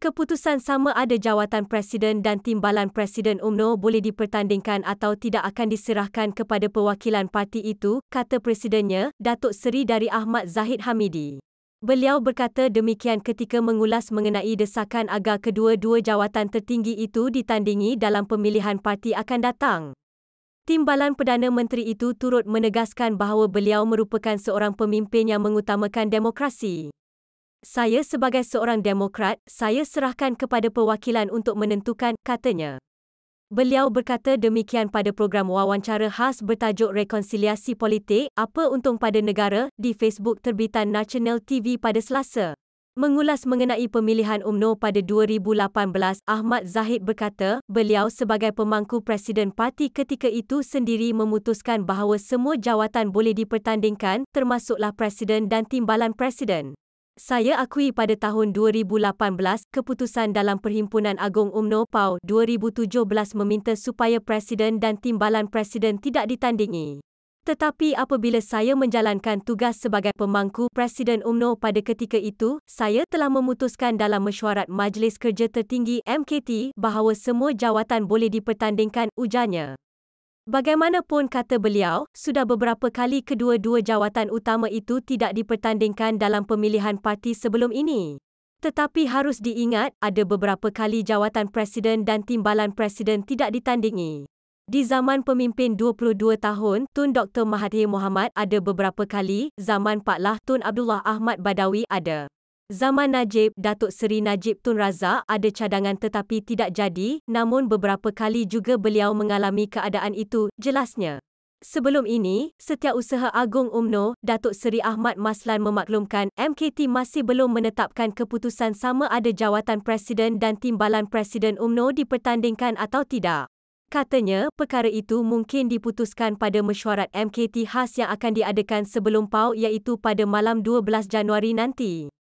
Keputusan sama ada jawatan presiden dan timbalan presiden UMNO boleh dipertandingkan atau tidak akan diserahkan kepada perwakilan parti itu, kata presidennya, Datuk Seri Dari Ahmad Zahid Hamidi. Beliau berkata demikian ketika mengulas mengenai desakan agar kedua-dua jawatan tertinggi itu ditandingi dalam pemilihan parti akan datang. Timbalan Perdana Menteri itu turut menegaskan bahawa beliau merupakan seorang pemimpin yang mengutamakan demokrasi. Saya sebagai seorang demokrat, saya serahkan kepada perwakilan untuk menentukan, katanya. Beliau berkata demikian pada program wawancara khas bertajuk Rekonsiliasi Politik, Apa Untung Pada Negara, di Facebook terbitan National TV pada Selasa. Mengulas mengenai pemilihan UMNO pada 2018, Ahmad Zahid berkata, beliau sebagai pemangku Presiden Parti ketika itu sendiri memutuskan bahawa semua jawatan boleh dipertandingkan, termasuklah Presiden dan Timbalan Presiden. Saya akui pada tahun 2018, keputusan dalam Perhimpunan Agong UMNO PAU 2017 meminta supaya Presiden dan Timbalan Presiden tidak ditandingi. Tetapi apabila saya menjalankan tugas sebagai pemangku Presiden UMNO pada ketika itu, saya telah memutuskan dalam mesyuarat Majlis Kerja Tertinggi MKT bahawa semua jawatan boleh dipertandingkan ujarnya. Bagaimanapun kata beliau, sudah beberapa kali kedua-dua jawatan utama itu tidak dipertandingkan dalam pemilihan parti sebelum ini. Tetapi harus diingat, ada beberapa kali jawatan presiden dan timbalan presiden tidak ditandingi. Di zaman pemimpin 22 tahun, Tun Dr. Mahathir Mohamad ada beberapa kali, zaman Pak Lah Tun Abdullah Ahmad Badawi ada. Zaman Najib, Datuk Seri Najib Tun Razak ada cadangan tetapi tidak jadi, namun beberapa kali juga beliau mengalami keadaan itu, jelasnya. Sebelum ini, setiap usaha Agung UMNO, Datuk Seri Ahmad Maslan memaklumkan MKT masih belum menetapkan keputusan sama ada jawatan Presiden dan Timbalan Presiden UMNO dipertandingkan atau tidak. Katanya, perkara itu mungkin diputuskan pada mesyuarat MKT khas yang akan diadakan sebelum PAU iaitu pada malam 12 Januari nanti.